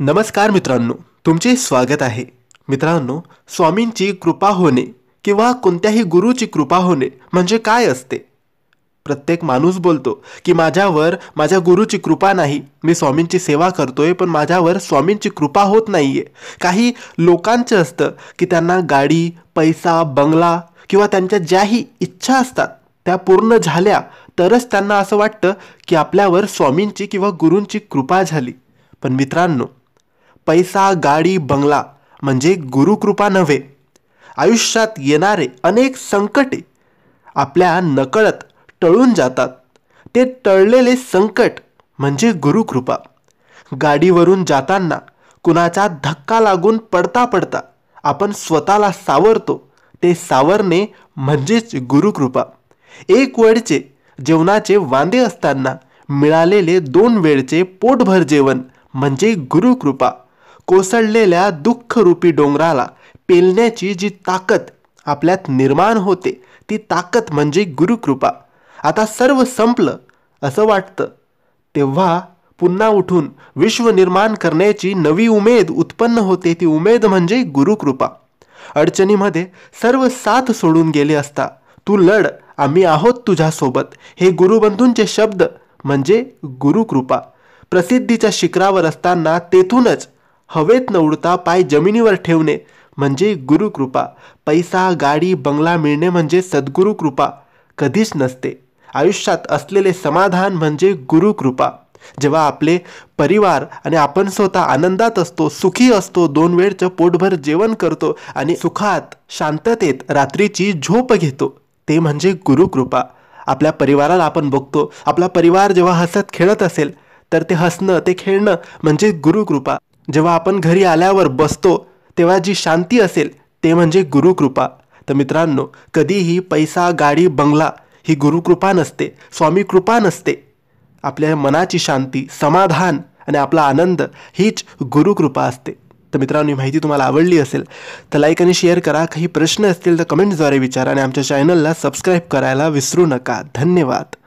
नमस्कार मित्रांनो तुमचे स्वागत आहे मित्रांनो स्वामींची कृपा होणे किंवा कोणत्याही गुरुची कृपा होणे म्हणजे काय असते प्रत्येक माणूस बोलतो की माझ्यावर माझ्या गुरुची कृपा नाही मी स्वामींची सेवा करतोय पण माझ्यावर स्वामींची कृपा होत नाही आहे काही लोकांचं असतं की त्यांना गाडी पैसा बंगला किंवा त्यांच्या ज्याही इच्छा असतात त्या पूर्ण झाल्या तरच त्यांना असं वाटतं की आपल्यावर स्वामींची किंवा गुरूंची कृपा झाली पण मित्रांनो पैसा गाडी बंगला म्हणजे गुरुकृपा नव्हे आयुष्यात येणारे अनेक संकटे आपल्या नकळत टळून जातात ते टळलेले संकट म्हणजे गुरुकृपा गाडीवरून जाताना कुणाचा धक्का लागून पडता पडता आपण स्वतःला सावरतो ते सावरणे म्हणजेच गुरुकृपा एक वेळचे जेवणाचे वांदे असताना मिळालेले दोन वेळचे पोटभर जेवण म्हणजे गुरुकृपा कोसळलेल्या दुःखरूपी डोंगराला पेलण्याची जी ताकद आपल्यात निर्माण होते ती ताकद म्हणजे गुरुकृपा आता सर्व संपलं असं वाटतं तेव्हा पुन्हा उठून विश्व निर्माण करण्याची नवी उमेद उत्पन्न होते ती उमेद म्हणजे गुरुकृपा अडचणीमध्ये सर्व साथ सोडून गेले असता तू लढ आम्ही आहोत तुझ्यासोबत हे गुरुबंधूंचे शब्द म्हणजे गुरुकृपा प्रसिद्धीच्या शिखरावर असताना तेथूनच हवेत न उडता पाय जमिनीवर ठेवणे म्हणजे गुरुकृपा पैसा गाडी बंगला मिळणे म्हणजे सद्गुरू कृपा कधीच नसते आयुष्यात असलेले समाधान म्हणजे गुरुकृपा जेव्हा आपले परिवार आणि आपण स्वतः आनंदात असतो सुखी असतो दोन वेळचं पोटभर जेवण करतो आणि सुखात शांततेत रात्रीची झोप घेतो ते म्हणजे गुरुकृपा आपल्या परिवाराला आपण बघतो आपला परिवार जेव्हा हसत खेळत असेल तर ते हसणं ते खेळणं म्हणजे गुरुकृपा जेव्हा आपण घरी आल्यावर बसतो तेव्हा जी शांती असेल ते म्हणजे गुरुकृपा तर मित्रांनो कधीही पैसा गाडी बंगला ही गुरुकृपा नसते स्वामी कृपा नसते आपल्या मनाची शांती समाधान आणि आपला आनंद हीच गुरुकृपा असते तर मित्रांनो ही माहिती तुम्हाला आवडली असेल तर लाईक आणि शेअर करा काही प्रश्न असतील तर कमेंट्सद्वारे विचारा आणि आमच्या चॅनलला सबस्क्राईब करायला विसरू नका धन्यवाद